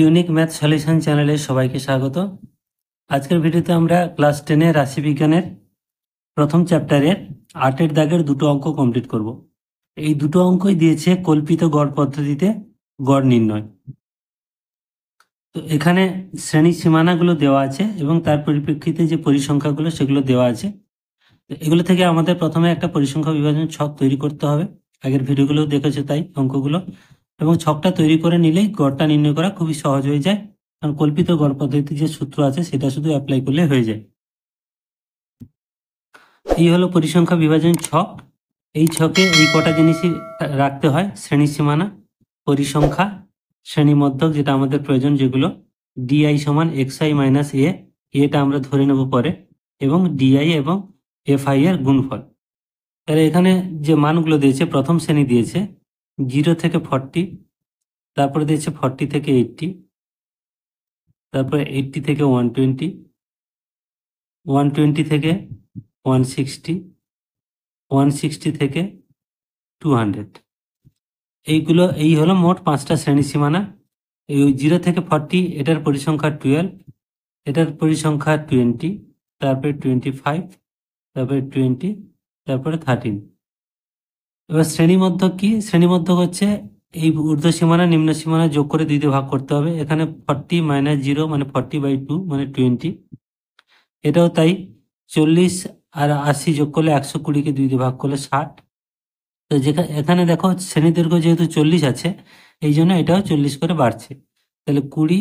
Unique math solution চ্যানেলে সবাইকে স্বাগত আজকের ভিডিওতে আমরা ক্লাস টেনে রাশিবিজ্ঞানের প্রথম চ্যাপ্টারের আটের দাগের দুটো অঙ্ক কমপ্লিট করব। এই দুটো অঙ্কই দিয়েছে কল্পিত গড় পদ্ধতিতে গড় নির্ণয় তো এখানে শ্রেণী সীমানাগুলো দেওয়া আছে এবং তার পরিপ্রেক্ষিতে যে পরিসংখ্যাগুলো সেগুলো দেওয়া আছে এগুলো থেকে আমাদের প্রথমে একটা পরিসংখ্যা বিভাজন ছক তৈরি করতে হবে আগের ভিডিওগুলো দেখেছো তাই অঙ্কগুলো এবং ছকটা তৈরি করে নিলেই গড়টা নির্ণয় করা খুবই সহজ হয়ে যায় কারণ কল্পিত গড় পদ্ধতির যে সূত্র আছে সেটা শুধু অ্যাপ্লাই করলে হয়ে যায় এই হলো পরিসংখ্যা বিভাজন ছক এই ছকে এই কটা জিনিসই রাখতে হয় শ্রেণী সীমানা পরিসংখ্যা শ্রেণীমধ্যক যেটা আমাদের প্রয়োজন যেগুলো ডিআই সমান এক্স আই মাইনাস এ এটা আমরা ধরে নেব পরে এবং ডিআই এবং এফআইএর এর গুণফল তাহলে এখানে যে মানগুলো দিয়েছে প্রথম শ্রেণী দিয়েছে জিরো থেকে ফর্টি তারপরে দিয়েছে ফর্টি থেকে এইটটি তারপরে এইটটি থেকে ওয়ান টোয়েন্টি ওয়ান টোয়েন্টি থেকে ওয়ান সিক্সটি ওয়ান সিক্সটি থেকে টু হান্ড্রেড এইগুলো এই হলো মোট পাঁচটা শ্রেণী সীমানা এই জিরো থেকে ফর্টি এটার পরিসংখ্যা টুয়েলভ এটার পরিসংখ্যা টোয়েন্টি তারপরে টোয়েন্টি ফাইভ তারপরে টোয়েন্টি তারপরে থার্টিন এবার শ্রেণীমধ্যক কি শ্রেণীমধ্যক হচ্ছে এই ঊর্ধ্ব সীমানা নিম্ন সীমানা যোগ করে দুইতে ভাগ করতে হবে এখানে ফর্টি মাইনাস জিরো মানে ফর্টি বাই টু মানে টোয়েন্টি এটাও তাই চল্লিশ আর আশি যোগ করলে একশো কুড়িকে দুইতে ভাগ করলে ষাট তো যেখানে এখানে দেখো শ্রেণী দীর্ঘ যেহেতু চল্লিশ আছে এই জন্য এটাও চল্লিশ করে বাড়ছে তাহলে কুড়ি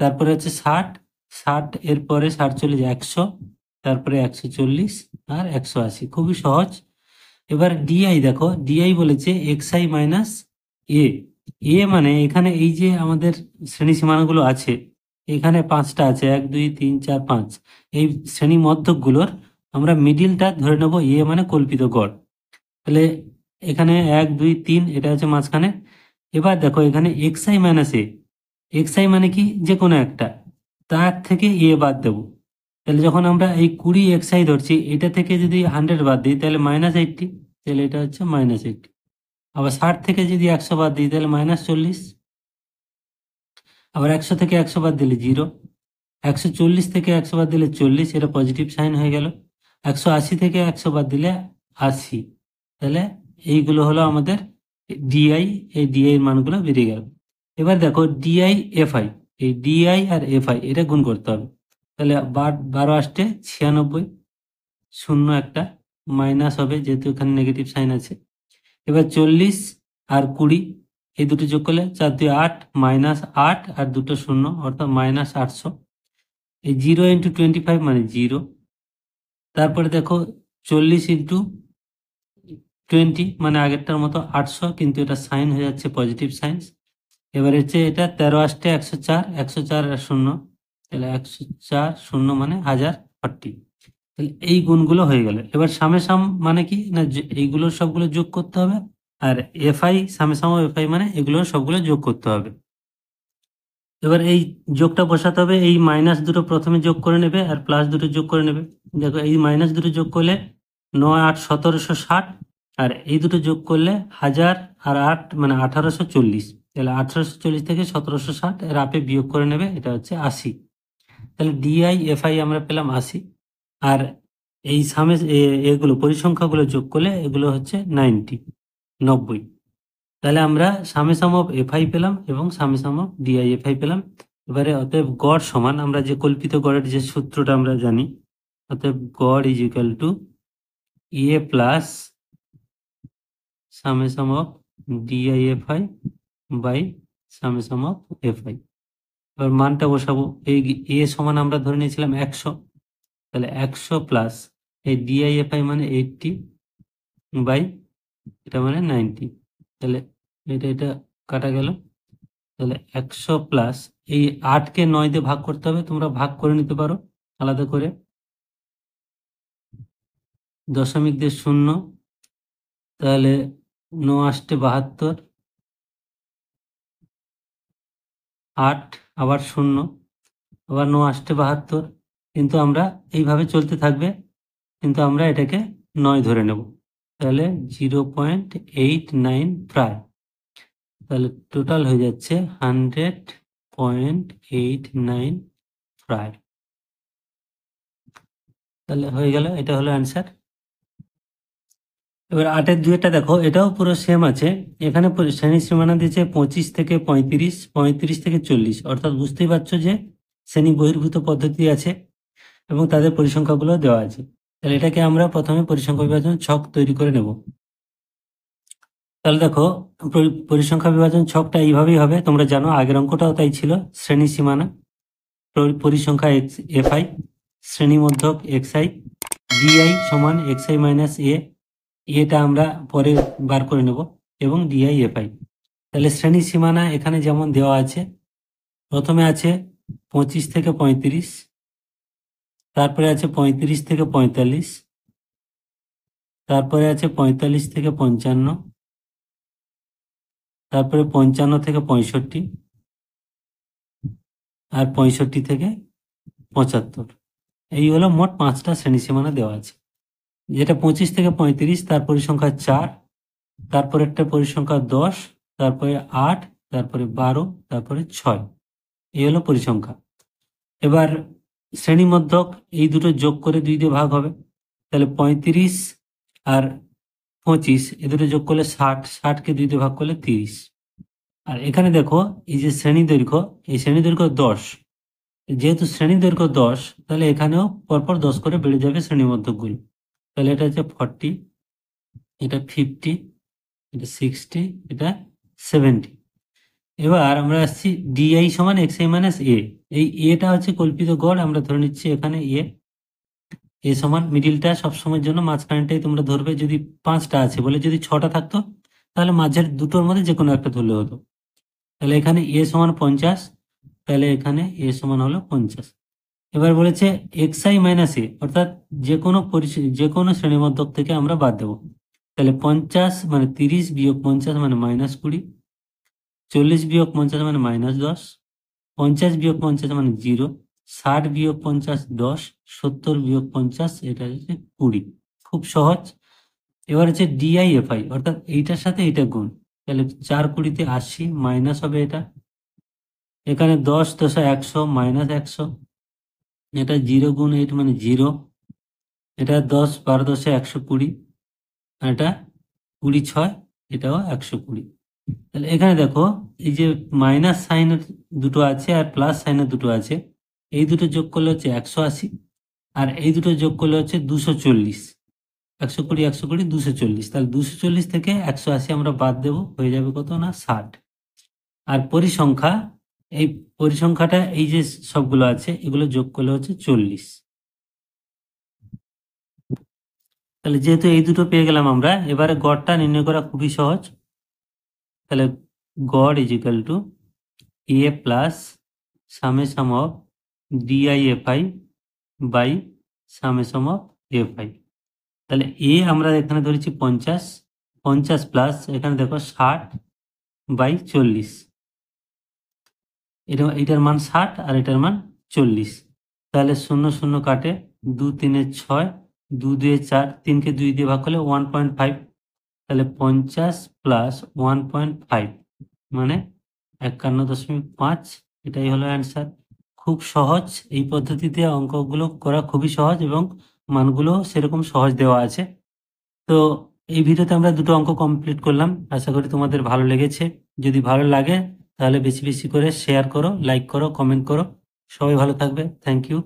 তারপরে হচ্ছে ষাট ষাট এরপরে ষাট চল্লিশ একশো তারপরে একশো চল্লিশ আর একশো আশি খুবই সহজ এবার ডিআই দেখো ডিআই বলেছে X I minus A A মানে এখানে এই যে আমাদের শ্রেণী সীমানাগুলো আছে এখানে পাঁচটা আছে এক দুই তিন চার পাঁচ এই শ্রেণী মধ্যকগুলোর আমরা মিডিলটা ধরে নেব এ মানে কল্পিত গড় তাহলে এখানে এক দুই তিন এটা আছে মাঝখানে এবার দেখো এখানে X I minus A X I মানে কি যে কোনো একটা তার থেকে এ বাদ দেবো তাহলে যখন আমরা এই কুড়ি এক্সাই ধরছি এটা থেকে যদি হান্ড্রেড বাদ দিই তাহলে মাইনাস এইটটি তাহলে এটা হচ্ছে মাইনাস এইটটি আবার ষাট থেকে যদি একশো বাদ দিই তাহলে মাইনাস চল্লিশ আবার একশো থেকে একশো বাদ দিলে জিরো একশো চল্লিশ থেকে একশো বাদ দিলে চল্লিশ এটা পজিটিভ সাইন হয়ে গেল একশো আশি থেকে একশো বাদ দিলে আশি তাহলে এইগুলো হলো আমাদের ডিআই এই ডিআই এর মানগুলো বেরিয়ে গেল এবার দেখো ডিআই এফআই এই ডিআই আর এফআই এটা গুণ করতে হবে তাহলে বারো আসতে ছিয়ানব্বই শূন্য একটা মাইনাস হবে যেহেতু এখানে নেগেটিভ সাইন আছে এবার চল্লিশ আর কুড়ি এই দুটো যোগ করলে চার দুই আট মাইনাস আট আর দুটো শূন্য অর্থাৎ মাইনাস আটশো এই জিরো ইন্টু টোয়েন্টি ফাইভ মানে জিরো তারপরে দেখো চল্লিশ ইন্টু টোয়েন্টি মানে আগেরটার মতো আটশো কিন্তু এটা সাইন হয়ে যাচ্ছে পজিটিভ সাইন্স এবার হচ্ছে এটা তেরো আসতে একশো চার একশো চার আর শূন্য তাহলে একশো চার শূন্য মানে হাজার ফর্টি তাহলে এই গুণগুলো হয়ে গেল এবার সামেসাম মানে কি না এইগুলো সবগুলো যোগ করতে হবে আর এফআই সামেসাম এফআই মানে এগুলো সবগুলো যোগ করতে হবে এবার এই যোগটা বসাতে হবে এই মাইনাস দুটো প্রথমে যোগ করে নেবে আর প্লাস দুটো যোগ করে নেবে দেখো এই মাইনাস দুটো যোগ করলে নয় আট সতেরোশো ষাট আর এই দুটো যোগ করলে হাজার আর আট মানে আঠারোশো চল্লিশ তাহলে আঠারোশো চল্লিশ থেকে সতেরোশো ষাট এর আপে বিয়োগ করে নেবে এটা হচ্ছে আশি তাহলে ডিআই এফআই আমরা পেলাম আশি আর এই সামে এগুলো পরিসংখ্যাগুলো যোগ করলে এগুলো হচ্ছে নাইনটি নব্বই তাহলে আমরা সামেসাম অফ এফআই পেলাম এবং সামেসাম অফ ডিআই এফআই পেলাম এবারে অতএব গড় সমান আমরা যে কল্পিত গড়ের যে সূত্রটা আমরা জানি অতএব গড় is equal to A plus summation of D I F I by summation of F I এবার মানটা বসাবো এই এ সমান আমরা ধরে নিয়েছিলাম একশো তাহলে একশো প্লাস এই ডিআইএফআই মানে এইটটি বাই এটা মানে নাইনটি তাহলে এটা এটা কাটা গেল তাহলে একশো প্লাস এই আটকে নয় দিয়ে ভাগ করতে হবে তোমরা ভাগ করে নিতে পারো আলাদা করে দশমিক দিয়ে শূন্য তাহলে ন আসতে বাহাত্তর আট আবার শূন্য আবার ন আষ্টে বাহাত্তর কিন্তু আমরা এইভাবে চলতে থাকবে কিন্তু আমরা এটাকে নয় ধরে নেব তাহলে জিরো পয়েন্ট এইট নাইন প্রায় তাহলে টোটাল হয়ে যাচ্ছে হান্ড্রেড পয়েন্ট এইট নাইন প্রায় তাহলে হয়ে গেল এটা হলো অ্যান্সার এবার আটের একটা দেখো এটাও পুরো সেম আছে এখানে শ্রেণী সীমানা দিয়েছে পঁচিশ থেকে পঁয়ত্রিশ পঁয়ত্রিশ থেকে চল্লিশ অর্থাৎ বুঝতেই পারছো যে শ্রেণী বহির্ভূত পদ্ধতি আছে এবং তাদের পরিসংখ্যাগুলো দেওয়া আছে তাহলে এটাকে আমরা প্রথমে পরিসংখ্যা বিভাজন ছক তৈরি করে নেব তাহলে দেখো পরিসংখ্যা বিভাজন ছকটা এইভাবেই হবে তোমরা জানো আগের অঙ্কটাও তাই ছিল শ্রেণী সীমানা পরিসংখ্যা এক্স এফআই শ্রেণী মধ্যক এক্সআই বিআই সমান এক্সআই মাইনাস এ এটা আমরা পরে বার করে নেব এবং ডিআই এফআই তাহলে শ্রেণী সীমানা এখানে যেমন দেওয়া আছে প্রথমে আছে পঁচিশ থেকে পঁয়ত্রিশ তারপরে আছে পঁয়ত্রিশ থেকে পঁয়তাল্লিশ তারপরে আছে পঁয়তাল্লিশ থেকে পঞ্চান্ন তারপরে পঞ্চান্ন থেকে পঁয়ষট্টি আর পঁয়ষট্টি থেকে পঁচাত্তর এই হলো মোট পাঁচটা শ্রেণী সীমানা দেওয়া আছে যেটা পঁচিশ থেকে পঁয়ত্রিশ তার পরিসংখ্যা চার তারপরে একটা পরিসংখ্যা দশ তারপরে আট তারপরে বারো তারপরে ছয় এই হলো পরিসংখ্যা এবার শ্রেণীমধ্যক এই দুটো যোগ করে দুই দিয়ে ভাগ হবে তাহলে পঁয়ত্রিশ আর পঁচিশ এ দুটো যোগ করলে ষাট ষাটকে দুই দিয়ে ভাগ করলে তিরিশ আর এখানে দেখো এই যে শ্রেণী দৈর্ঘ্য এই শ্রেণী দৈর্ঘ্য দশ যেহেতু শ্রেণী দৈর্ঘ্য দশ তাহলে এখানেও পরপর দশ করে বেড়ে যাবে শ্রেণীমধ্যকগুলো তাহলে এটা হচ্ছে ফর্টি এটা ফিফটি এটা সিক্সটি এটা সেভেন্টি এবার আমরা আসছি ডিআই সমান এক্স আই মাইনাস এ এই এটা হচ্ছে কল্পিত গড় আমরা ধরে নিচ্ছি এখানে এ এ সমান মিডিলটা সবসময়ের জন্য মাঝখানটাই তোমরা ধরবে যদি পাঁচটা আছে বলে যদি ছটা থাকতো তাহলে মাঝের দুটোর মধ্যে যে কোনো একটা ধরলে হতো তাহলে এখানে এ সমান পঞ্চাশ তাহলে এখানে এ সমান হলো পঞ্চাশ এবার বলেছে এক্স আই মাইনাস এ অর্থাৎ যে কোনো যে কোনো শ্রেণীবদ্ধক থেকে আমরা বাদ দেব তাহলে পঞ্চাশ মানে তিরিশ বিয়োগ পঞ্চাশ মানে মাইনাস কুড়ি চল্লিশ বিয়োগ পঞ্চাশ মানে মাইনাস দশ পঞ্চাশ বিয়োগ পঞ্চাশ মানে জিরো ষাট বিয়োগ পঞ্চাশ দশ সত্তর বিয়োগ পঞ্চাশ এটা হচ্ছে কুড়ি খুব সহজ এবার হচ্ছে ডিআইএফআই অর্থাৎ এইটার সাথে এইটা গুণ তাহলে চার কুড়িতে আশি মাইনাস হবে এটা এখানে দশ দশ একশো মাইনাস একশো এটা জিরো গুণ এইট মানে জিরো এটা দশ বারো দশে একশো কুড়ি আর এটা কুড়ি ছয় এটাও একশো কুড়ি তাহলে এখানে দেখো এই যে মাইনাস সাইনের দুটো আছে আর প্লাস সাইনের দুটো আছে এই দুটো যোগ করলে হচ্ছে একশো আশি আর এই দুটো যোগ করলে হচ্ছে দুশো চল্লিশ একশো কুড়ি একশো কুড়ি দুশো চল্লিশ তাহলে দুশো চল্লিশ থেকে একশো আশি আমরা বাদ দেব হয়ে যাবে কত না ষাট আর পরিসংখ্যা এই পরিসংখ্যাটা এই যে সবগুলো আছে এগুলো যোগ করলে হচ্ছে চল্লিশ তাহলে যেহেতু এই দুটো পেয়ে গেলাম আমরা এবারে গড়টা নির্ণয় করা খুবই সহজ তাহলে গড় is equal to A plus summation of D I I by summation of F I তাহলে এ আমরা এখানে ধরেছি পঞ্চাশ পঞ্চাশ প্লাস এখানে দেখো ষাট বাই চল্লিশ এটা এটার মান ষাট আর এটার মান চল্লিশ তাহলে শূন্য শূন্য কাটে দু তিনে ছয় দু দুয়ে চার তিনকে দুই দিয়ে ভাগ করলে ওয়ান পয়েন্ট ফাইভ তাহলে পঞ্চাশ প্লাস ওয়ান পয়েন্ট ফাইভ মানে একান্ন দশমিক পাঁচ এটাই হলো অ্যান্সার খুব সহজ এই পদ্ধতিতে অঙ্কগুলো করা খুবই সহজ এবং মানগুলো সেরকম সহজ দেওয়া আছে তো এই ভিডিওতে আমরা দুটো অঙ্ক কমপ্লিট করলাম আশা করি তোমাদের ভালো লেগেছে যদি ভালো লাগে তাহলে বেশি বেশি করে শেয়ার করো লাইক করো কমেন্ট করো সবাই ভালো থাকবে থ্যাংক ইউ